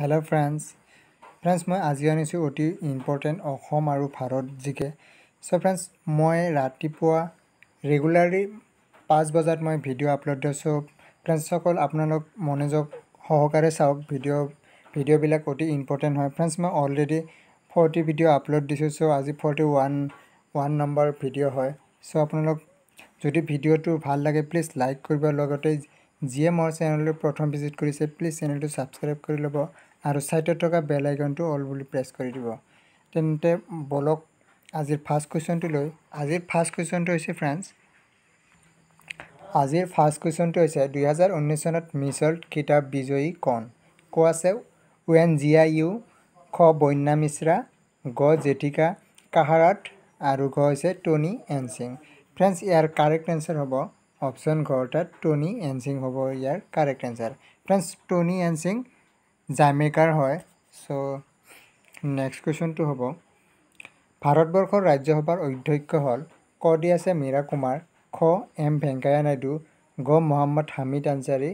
hello' friends friends মই আজি আনিছোঁ অতি ইম্পৰ্টেণ্ট অসম আৰু ভাৰত জিকে চ' ফ্ৰেণ্ডছ মই ৰাতিপুৱা ৰেগুলাৰলি পাঁচ বজাত মই ভিডিঅ' আপলোড দিওঁ চ' ফ্ৰেণ্ডছসকল আপোনালোক মনোযোগ সহকাৰে চাওক ভিডিঅ' ভিডিঅ'বিলাক অতি ইম্পৰ্টেণ্ট হয় ফ্ৰেণ্ডছ মই অলৰেডি ফৰ্টি ভিডিঅ' আপলোড দিছোঁ চ' আজি forty one one number video' হয় চ' আপোনালোক যদি ভিডিঅ'টো ভাল লাগে প্লিজ লাইক কৰিব লগতে যিয়ে মোৰ চেনেললৈ প্ৰথম ভিজিট কৰিছে প্লিজ চেনেলটো ছাবস্ক্ৰাইব কৰি ল'ব আৰু ছাইডত থকা বেল আইকনটো অল বুলি প্ৰেছ কৰি দিব তেন্তে বলক আজিৰ ফাৰ্ষ্ট কুৱেশ্যনটো লৈ আজিৰ ফাৰ্ষ্ট কুৱেশ্যনটো হৈছে ফ্ৰেন্স আজিৰ ফাৰ্ষ্ট কুৱেশ্যনটো হৈছে দুহেজাৰ ঊনৈছ চনত মিছল্ট কিতাপ বিজয়ী কণ কো আছে ৱেন জি আই ইউ খ বন্যা মিশ্ৰা গ জেঠিকা কাহাৰাট আৰু ঘ হৈছে টনি এন সিং ফ্ৰেন্স ইয়াৰ কাৰেক্ট এনচাৰ হ'ব অপশ্যন ঘ অৰ্থাৎ টনি এন সিং হ'ব ইয়াৰ correct answer friends Tony N Singh জামেকাৰ হয় চ' নেক্সট কুৱেশ্যনটো হ'ব ভাৰতবৰ্ষৰ ৰাজ্যসভাৰ অধ্যক্ষ হ'ল ক দি আছে মীৰা কুমাৰ খ এম ভেংকায়া নাইডু গ মহম্মদ হামিদ আনচাৰী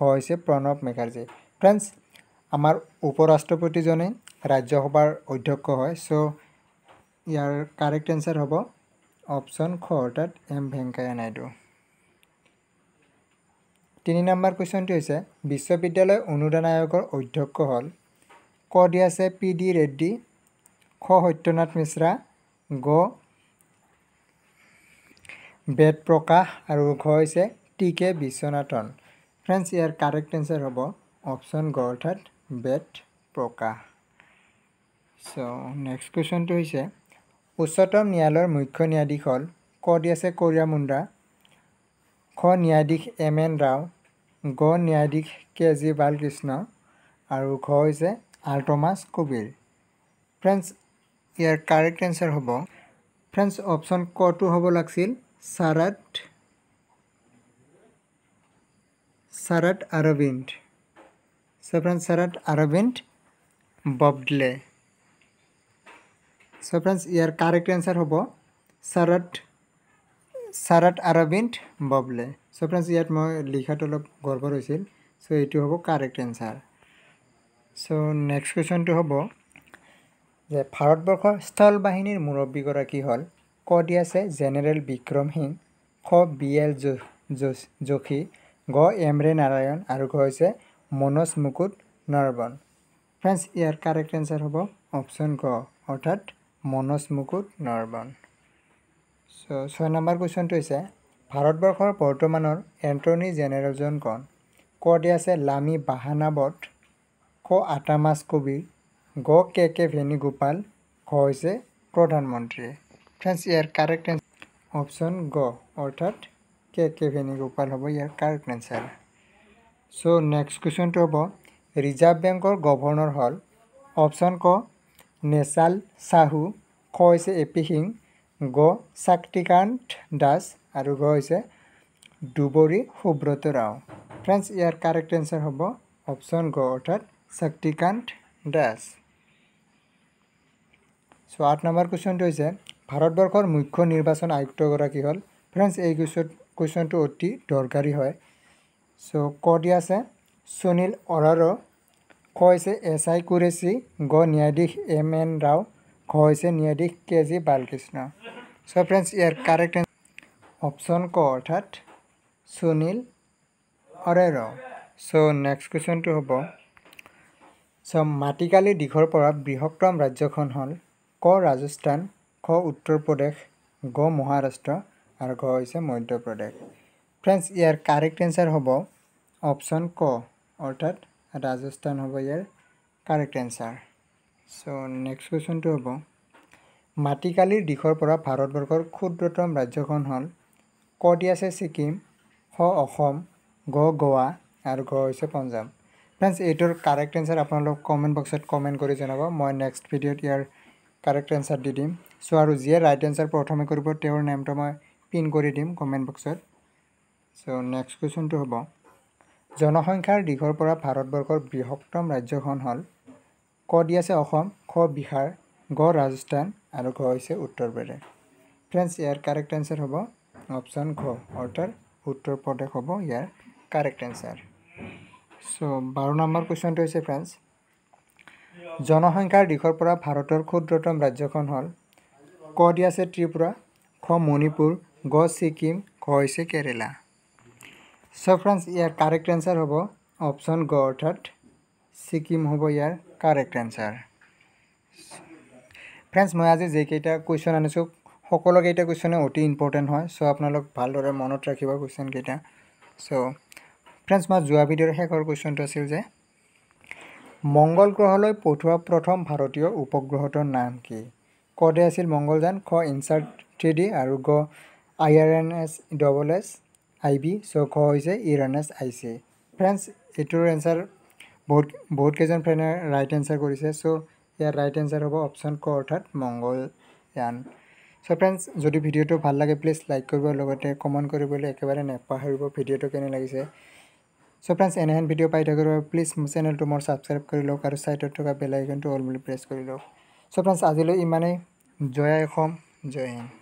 খ হৈছে প্ৰণৱ মেখাৰ্জী ফ্ৰেণ্ডছ আমাৰ উপ ৰাষ্ট্ৰপতিজনে ৰাজ্যসভাৰ অধ্যক্ষ হয় ছ' ইয়াৰ কাৰেক্ট এনচাৰ হ'ব অপশ্যন খ অৰ্থাৎ এম ভেংকায়া নাইডু তিনি নম্বৰ কুৱেশ্যনটো হৈছে বিশ্ববিদ্যালয় অনুদান আয়োগৰ অধ্যক্ষ হ'ল ক দি আছে পি ডি ৰেড্ডি খ সত্যনাথ মিশ্ৰা গ বেদ প্ৰকাশ আৰু ঘ হৈছে টি কে বিশ্বনাথন ফ্ৰেণ্ডছ ইয়াৰ কাৰেক্ট এনচাৰ হ'ব অপশ্যন গ অৰ্থাৎ বেদ প্ৰকাশ চ' নেক্সট কুৱেশ্যনটো হৈছে উচ্চতম ন্যায়ালয়ৰ মুখ্য ন্যায়াধীশ হ'ল ক দি আছে কৰিয়া মুখ্য ন্যায়াধীশ এম এন ৰাও গ ন্যায়াধীশ কে জি বালকৃষ্ণ আৰু ঘ হৈছে আল্টমাছ কবিৰ ফ্ৰেণ্ডছ ইয়াৰ কাৰেক্ট এনচাৰ হ'ব ফ্ৰেঞ্চ অপশ্যন কটো হ'ব লাগিছিল চাৰাট চাৰাট আৰবিন্দ চফ্ৰেন চাৰাট আৰবিন্দ ববডলে চফ্ৰেন্স ইয়াৰ কাৰেক্ট এনচাৰ হ'ব চাৰাট চাৰাট আৰবিন্দ ববলে চ' ফ্ৰেণ্ডছ ইয়াত মই লিখাত অলপ গড়বড় হৈছিল চ' এইটো হ'ব কাৰেক্ট এনচাৰ চ' নেক্সট কুৱেশ্যনটো হ'ব যে ভাৰতবৰ্ষৰ স্থল বাহিনীৰ মুৰব্বীগৰাকী হ'ল ক দি আছে জেনেৰেল বিক্ৰম সিং খ বি এল যোশী গ এম ৰে নাৰায়ণ আৰু ঘ হৈছে মনোজ মুকুট নৰবন ফ্ৰেণ্ডছ ইয়াৰ কাৰেক্ট এনচাৰ হ'ব অপশ্যন ঘ অৰ্থাৎ মনোজ মুকুট নৰবন ছয় নম্বৰ কুৱেশ্যনটো হৈছে ভাৰতবৰ্ষৰ বৰ্তমানৰ এণ্টনি জেনেৰেলজন কণ ক'ত আছে লামি বাহানাবট ক আটামাস কবিৰ গ কে কে ভেণুগোপাল ক হৈছে প্ৰধানমন্ত্ৰী ফ্ৰেণ্ডছ ইয়াৰ কাৰেক্ট এন্সাৰ অপশ্যন গ অৰ্থাৎ কে কে ভেণুগোপাল হ'ব ইয়াৰ কাৰেক্ট এন্সাৰ চ' নেক্সট কুৱেশ্যনটো হ'ব ৰিজাৰ্ভ বেংকৰ গভৰ্ণৰ হ'ল অপশ্যন ক নেচাল চাহু ক হৈছে এ পি সিং গ শক্তিকান্ত দাস আৰু গ হৈছে দুবৰী সুব্ৰত ৰাও ফ্ৰেণ্ডছ ইয়াৰ কাৰেক্ট এনচাৰ হ'ব অপশ্যন গ অৰ্থাৎ শক্তিকান্ত দাস চ' আঠ নম্বৰ কুৱেশ্যনটো হৈছে ভাৰতবৰ্ষৰ মুখ্য নিৰ্বাচন আয়ুক্তগৰাকী হ'ল ফ্ৰেণ্ডছ এই কুৱেশ্যন কুৱেশ্যনটো অতি দৰকাৰী হয় চ' ক দিয়া আছে সুনীল অৰাৰ ক হৈছে এছ আই কুৰেশী গ ন্যায়াধীশ এম এন ৰাও ঘ হৈছে ন্যায়াধীশ K G Balakrishnan so friends ইয়ার কারেক্ট অপশন ক অর্থাৎ সুনীল অরের সো নেক্সট কুয়েশনটা হব সো মাতিকালী দিঘরপর বৃহত্তম রাজ্য হল ক রাজস্থান খ উত্তর প্রদেশ গ মহারাষ্ট্র আর ঘ হয়েছে মধ্যপ্রদেশ ফ্রেন্ডস ইয়ার কারেক্ট এনসার হব অপশন ক অর্থাৎ রাজস্থান হব ইয়ার কারেক্ট এনসার সো নেক্সট কুয়েশনটা হব মাটিকালিৰ দিশৰ পৰা ভাৰতবৰ্ষৰ ক্ষুদ্ৰতম ৰাজ্যখন হ'ল ক দি আছে ছিকিম স অসম গ গোৱা আৰু ঘ হৈছে পঞ্জাৱ ফ্ৰেণ্ডছ এইটোৰ কাৰেক্ট এনচাৰ আপোনালোক কমেণ্ট বক্সত কমেণ্ট কৰি জনাব মই নেক্সট ভিডিঅ'ত ইয়াৰ কাৰেক্ট এনচাৰ দি দিম চ' আৰু যিয়ে ৰাইট এনচাৰ প্ৰথমে কৰিব তেওঁৰ নেমটো মই পিন কৰি দিম কমেণ্ট বক্সত চ' নেক্সট কুৱেশ্যনটো হ'ব জনসংখ্যাৰ দিশৰ পৰা ভাৰতবৰ্ষৰ বৃহত্তম ৰাজ্যখন হ'ল ক দি আছে অসম খ বিহাৰ গ ৰাজস্থান আৰু ঘ হৈছে উত্তৰ প্ৰদেশ ফ্ৰেণ্ডছ ইয়াৰ কাৰেক্ট এনচাৰ হ'ব অপশ্যন ঘ অৰ্থাৎ উত্তৰ প্ৰদেশ হ'ব ইয়াৰ কাৰেক্ট এনচাৰ চ' বাৰ নম্বৰ কুৱেশ্যনটো হৈছে ফ্ৰেণ্ডছ জনসংখ্যাৰ দিশৰ পৰা ভাৰতৰ ক্ষুদ্ৰতম ৰাজ্যখন হ'ল ক দি আছে ত্ৰিপুৰা খ মণিপুৰ গ ছিকিম ঘ হৈছে কেৰেলা চ' ফ্ৰেণ্ডছ ইয়াৰ কাৰেক্ট এনচাৰ হ'ব অপশ্যন গ অৰ্থাৎ ছিকিম হ'ব ইয়াৰ কাৰেক্ট এনচাৰ ফ্ৰেণ্ডছ মই আজি যিকেইটা কুৱেশ্যন আনিছোঁ সকলোকেইটা কুৱেশ্যনে অতি ইম্পৰ্টেণ্ট হয় চ' আপোনালোক ভালদৰে মনত ৰাখিব কুৱেশ্যনকেইটা চ' ফ্ৰেণ্ডছ মই যোৱা ভিডিঅ'ৰ শেষৰ কুৱেশ্যনটো আছিল যে মংগল গ্ৰহলৈ পঠোৱা প্ৰথম ভাৰতীয় উপগ্ৰহটোৰ নাম কি কদে আছিল মংগলযান খ ইনচাৰ্ট থ্ৰি ডি আৰু গ I R N S double S I B so' খ হৈছে I R N S I C friends এইটোৰ এনচাৰ বহুত বহুতকেইজন ফ্ৰেণ্ডে ৰাইট এনচাৰ কৰিছে চ' ইয়াৰ ৰাইট এনচাৰ হ'ব অপশ্যন ক অৰ্থাৎ মংগলয়ান চ' ফ্ৰেণ্ডছ যদি ভিডিঅ'টো ভাল লাগে প্লিজ লাইক কৰিব লগতে কমেণ্ট কৰিবলৈ একেবাৰে নেপাহৰিব ভিডিঅ'টো কেনে লাগিছে চ' ফ্ৰেণ্ডছ এনেহেন ভিডিঅ' পাই থাকিব প্লিজ মোৰ চেনেলটো মোৰ ছাবস্ক্ৰাইব কৰি লওক আৰু ছাইডত থকা বেলাইকনটো আইকনটো প্ৰেছ কৰি লওক চ' ফ্ৰেণ্ডছ আজিলৈ ইমানেই জয় অসম জয় হিন্দ